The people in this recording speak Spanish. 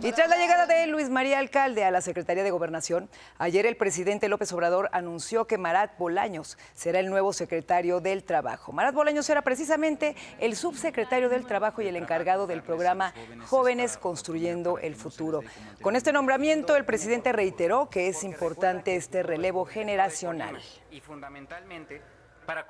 Y tras la llegada de Luis María Alcalde a la Secretaría de Gobernación, ayer el presidente López Obrador anunció que Marat Bolaños será el nuevo secretario del Trabajo. Marat Bolaños era precisamente el subsecretario del Trabajo y el encargado del programa Jóvenes Construyendo el Futuro. Con este nombramiento, el presidente reiteró que es importante este relevo generacional. Y fundamentalmente para